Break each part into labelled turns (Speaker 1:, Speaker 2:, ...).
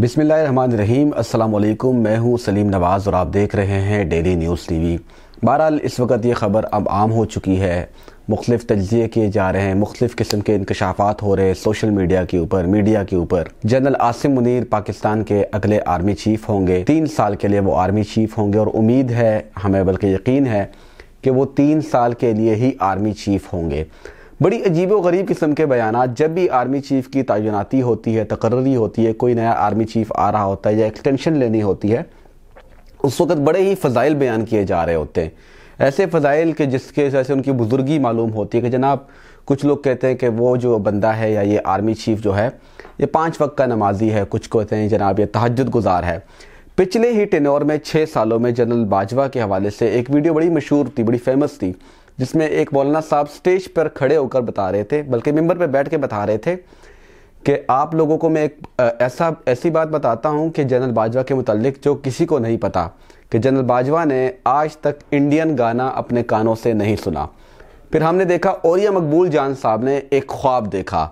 Speaker 1: बिसमीम अल्लाम मैं हूँ सलीम नवाज़ और आप देख रहे हैं डेली न्यूज़ टी वी बहरहाल इस वक्त ये ख़बर अब आम हो चुकी है मुख्तफ तजिए किए जा रहे हैं मुख्तफ किस्म के इंकशाफात हो रहे हैं सोशल मीडिया के ऊपर मीडिया के ऊपर जनरल आसिम मुनीर पाकिस्तान के अगले आर्मी चीफ होंगे तीन साल के लिए वो आर्मी चीफ होंगे और उम्मीद है हमें बल्कि यकीन है कि वो तीन साल के लिए ही आर्मी चीफ होंगे बड़ी अजीब व गरीब किस्म के बयान जब भी आर्मी चीफ की तयनती होती है तकर्री होती है कोई नया आर्मी चीफ आ रहा होता है या एक्सटेंशन लेनी होती है उस वक्त बड़े ही फ़जाइल बयान किए जा रहे होते हैं ऐसे फ़जाइल के जिसके जैसे उनकी बुज़ुर्गी मालूम होती है कि जनाब कुछ लोग कहते हैं कि वो जो बंदा है या ये आर्मी चीफ जो है ये पाँच वक्त का नमाजी है कुछ कहते हैं जनाब ये तहजद गुजार है पिछले ही टेनोर में छः सालों में जनरल बाजवा के हवाले से एक वीडियो बड़ी मशहूर थी बड़ी फेमस थी जिसमें एक मौलाना साहब स्टेज पर खड़े होकर बता रहे थे बल्कि मेम्बर पर बैठ के बता रहे थे कि आप लोगों को मैं एक ऐसा ऐसी बात बताता हूँ कि जनरल बाजवा के मुतालिक जो किसी को नहीं पता कि जनरल बाजवा ने आज तक इंडियन गाना अपने कानों से नहीं सुना फिर हमने देखा औरिया मकबूल जान साहब ने एक ख्वाब देखा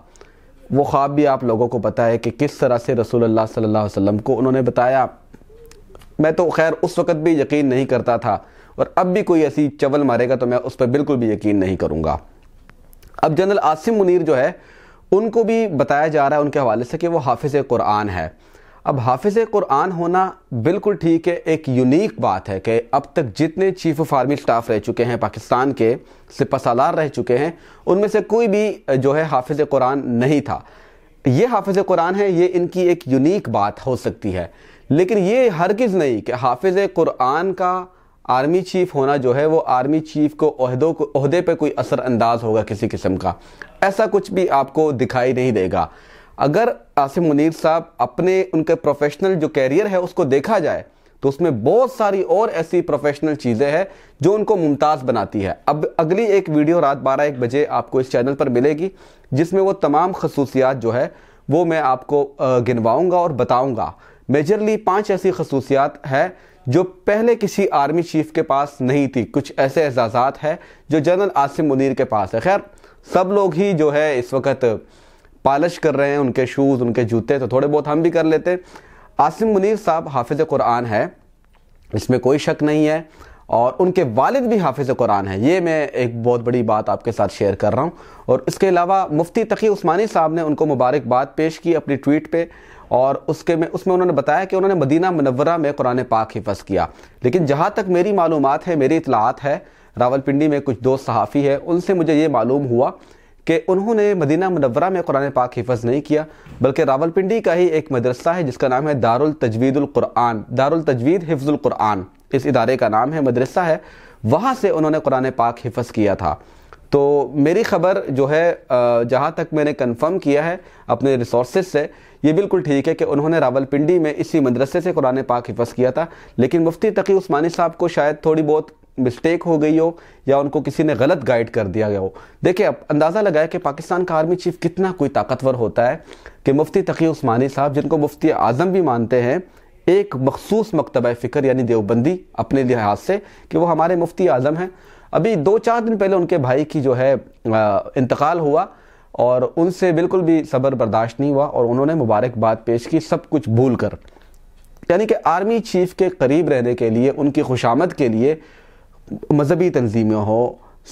Speaker 1: वो ख्वाब भी आप लोगों को पता है कि किस तरह से अल्लाह सल्लल्लाहु अलैहि वसल्लम को उन्होंने बताया मैं तो खैर उस वक़्त भी यकीन नहीं करता था और अब भी कोई ऐसी चवल मारेगा तो मैं उस पर बिल्कुल भी यकीन नहीं करूँगा अब जनरल आसिम मुनीर जो है उनको भी बताया जा रहा है उनके हवाले से कि वो हाफिज़ क़ुरान है अब हाफिज़ क़ुरान होना बिल्कुल ठीक है एक यूनिक बात है कि अब तक जितने चीफ ऑफ आर्मी स्टाफ रह चुके हैं पाकिस्तान के सिपा सालार रह चुके हैं उनमें से कोई भी जो है हाफिज़ क़ुरान नहीं था ये हाफिज़ क़ुरान है ये इनकी एक यूनिक बात हो सकती है लेकिन ये हरगिज़ नहीं कि हाफिज़ क़ुरान का आर्मी चीफ होना जो है वो आर्मी चीफ को अहदों को पे कोई असर अंदाज होगा किसी किस्म का ऐसा कुछ भी आपको दिखाई नहीं देगा अगर आसिम मुनीर साहब अपने उनके प्रोफेशनल जो कैरियर है उसको देखा जाए तो उसमें बहुत सारी और ऐसी प्रोफेशनल चीज़ें हैं जो उनको मुमताज़ बनाती है अब अगली एक वीडियो रात बारह एक बजे आपको इस चैनल पर मिलेगी जिसमें वो तमाम खसूसियात जो है वो मैं आपको गिनवाऊंगा और बताऊँगा मेजरली पाँच ऐसी खसूसियात हैं जो पहले किसी आर्मी चीफ के पास नहीं थी कुछ ऐसे एजाजात हैं जो जनरल आसिम मुनीर के पास है खैर सब लोग ही जो है इस वक्त पालश कर रहे हैं उनके शूज़ उनके जूते तो थोड़े बहुत हम भी कर लेते आसिम मुनीर साहब हाफिज़ कुरान है इसमें कोई शक नहीं है और उनके वालिद भी हाफिज़ कुरान है ये मैं एक बहुत बड़ी बात आपके साथ शेयर कर रहा हूँ और इसके अलावा मुफ्ती तकी उस्मानी साहब ने उनको मुबारकबाद पेश की अपनी ट्वीट पे और उसके में उसमें उन्होंने बताया कि उन्होंने मदीना मनवरा में कुरान पाक हिफज किया लेकिन जहाँ तक मेरी मालूम है मेरी इतलात है रावलपिंडी में कुछ दोस्त सहाफ़ी है उनसे मुझे ये मालूम हुआ कि उन्होंने मदीना मनवरा में कुरान पाक हिफज नहीं किया बल्कि रावलपिंडी का ही एक मदरसा है जिसका नाम है दारुल तजवीदुल कुरान दारुल तजवीद हिफ्जुल कुरान इस इदारे का नाम है मदरसा है वहाँ से उन्होंने कुरान पाक हिफज किया था तो मेरी खबर जो है जहाँ तक मैंने कंफर्म किया है अपने रिसोर्सेज से ये बिल्कुल ठीक है कि उन्होंने रावलपिंडी में इसी मदरसे से कुरान पाक हिफ़ किया था लेकिन मुफ्ती तकी उस्मानी साहब को शायद थोड़ी बहुत मिस्टेक हो गई हो या उनको किसी ने गलत गाइड कर दिया गया हो देखिए अब अंदाज़ा लगाया कि पाकिस्तान का आर्मी चीफ कितना कोई ताकतवर होता है कि मुफ्ती तकी उस्मानी साहब जिनको मुफ्ती आज़म भी मानते हैं एक मखसूस मकतब फ़िक्र यानी देवबंदी अपने लिहाज से कि वो हमारे मुफ्ती आज़म हैं अभी दो चार दिन पहले उनके भाई की जो है इंतकाल हुआ और उनसे बिल्कुल भी सब्र बर्दाश्त नहीं हुआ और उन्होंने मुबारकबाद पेश की सब कुछ भूल कर यानी कि आर्मी चीफ के करीब रहने के लिए उनकी खुशामद के लिए मजहबी तंजीमें हो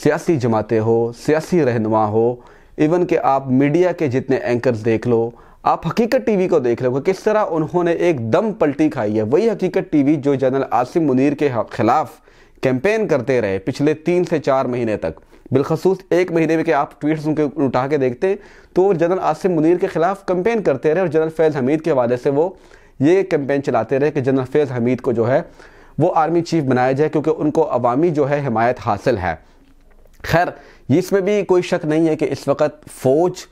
Speaker 1: सियासी जमातें हो सियासी रहनुमा हो इवन के आप मीडिया के जितने एंकर्स देख लो आप हकीकत टीवी को देख लो किस तरह उन्होंने एक दम पलटी खाई है वही हकीकत टीवी जो जनरल आसिम मुनीर के खिलाफ कैंपेन करते रहे पिछले तीन से चार महीने तक बिलखसूस एक महीने में कि आप ट्वीट्स उनके उठा के देखते तो जनरल आसिम मुनीर के ख़िलाफ़ कैंपेन करते रहे और जनरल फैज़ हमीद के हवाले से वो ये कैंपेन चलाते रहे कि जनरल फैज़ हमीद को जो है वो आर्मी चीफ बनाया जाए क्योंकि उनको अवामी जो है हमायत हासिल है खैर इसमें भी कोई शक नहीं है कि इस वक्त फ़ौज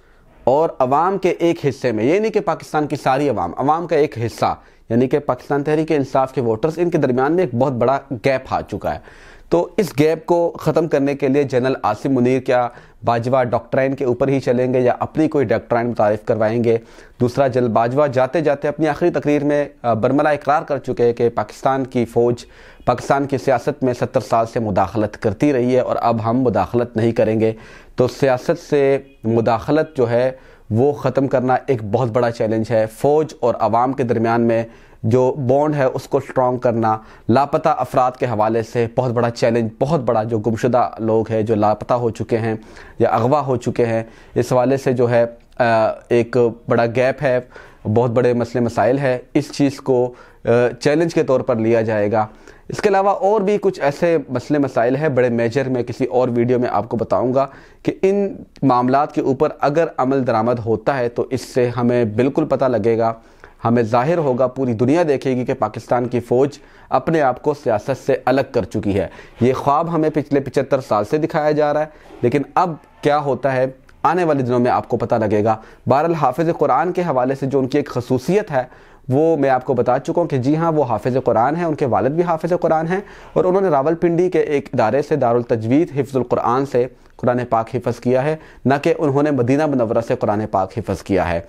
Speaker 1: और अवाम के एक हिस्से में ये नहीं कि पाकिस्तान की सारी अवाम अवाम का एक हिस्सा यानी कि पाकिस्तान तहरीक इंसाफ के वोटर्स इनके दरमियान में एक बहुत बड़ा गैप आ चुका है तो इस गैप को ख़त्म करने के लिए जनरल आसिम मुनीर क्या बाजवा डॉक्ट्राइन के ऊपर ही चलेंगे या अपनी कोई डॉक्ट्राइन मुतारफ़ करवाएंगे दूसरा जनरल बाजवा जाते जाते अपनी आखिरी तकरीर में बरमला इकरार कर चुके हैं कि पाकिस्तान की फ़ौज पाकिस्तान की सियासत में सत्तर साल से मुदाखलत करती रही है और अब हम मुदाखलत नहीं करेंगे तो सियासत से मुदाखलत जो है वो ख़त्म करना एक बहुत बड़ा चैलेंज है फ़ौज और आवाम के दरमियान में जो बॉन्ड है उसको स्ट्रॉन्ग करना लापता अफराद के हवाले से बहुत बड़ा चैलेंज बहुत बड़ा जो गुमशुदा लोग हैं जो लापता हो चुके हैं या अगवा हो चुके हैं इस हवाले से जो है एक बड़ा गैप है बहुत बड़े मसले मसाइल है इस चीज़ को चैलेंज के तौर पर लिया जाएगा इसके अलावा और भी कुछ ऐसे मसले मसाइल हैं बड़े मेजर में किसी और वीडियो में आपको बताऊंगा कि इन मामला के ऊपर अगर अमल दरामद होता है तो इससे हमें बिल्कुल पता लगेगा हमें जाहिर होगा पूरी दुनिया देखेगी कि पाकिस्तान की फ़ौज अपने आप को सियासत से अलग कर चुकी है ये ख्वाब हमें पिछले पिचहत्तर साल से दिखाया जा रहा है लेकिन अब क्या होता है आने वाले दिनों में आपको पता लगेगा बहरल हाफिज़ कुरान के हवाले से जो उनकी एक खसूसियत है वो मैं आपको बता चुका हूँ कि जी हाँ वो हाफिज़ कुरान है उनके वालद भी हाफिज़ कुरान हैं और उन्होंने रावलपिंडी के एक इदारे से दारुल तजवीद हिफ्ज़ुल कुरान से कुरान पाक हिफज किया है न कि उन्होंने मदीना मनवरा से कुरान पाक हिफज किया है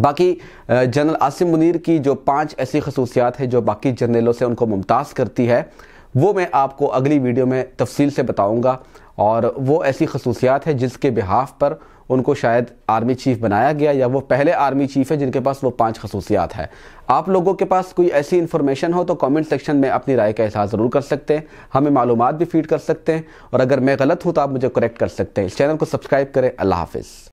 Speaker 1: बाकी जनरल आसिम मुनीर की जो पांच ऐसी खसूसियात है जो बाकी जर्नलों से उनको मुमताज़ करती है वो मैं आपको अगली वीडियो में तफसील से बताऊंगा और वो ऐसी खसूसियात है जिसके बिहाफ पर उनको शायद आर्मी चीफ़ बनाया गया या वो पहले आर्मी चीफ़ है जिनके पास वो पांच खसूसियात है आप लोगों के पास कोई ऐसी इन्फॉर्मेशन हो तो कमेंट सेक्शन में अपनी राय का एहसास ज़रूर कर सकते हैं हमें मालूम भी फीड कर सकते हैं और अगर मैं गलत हूँ तो आप मुझे करेक्ट कर सकते हैं इस चैनल को सब्सक्राइब करें अल्लाह हाफिज़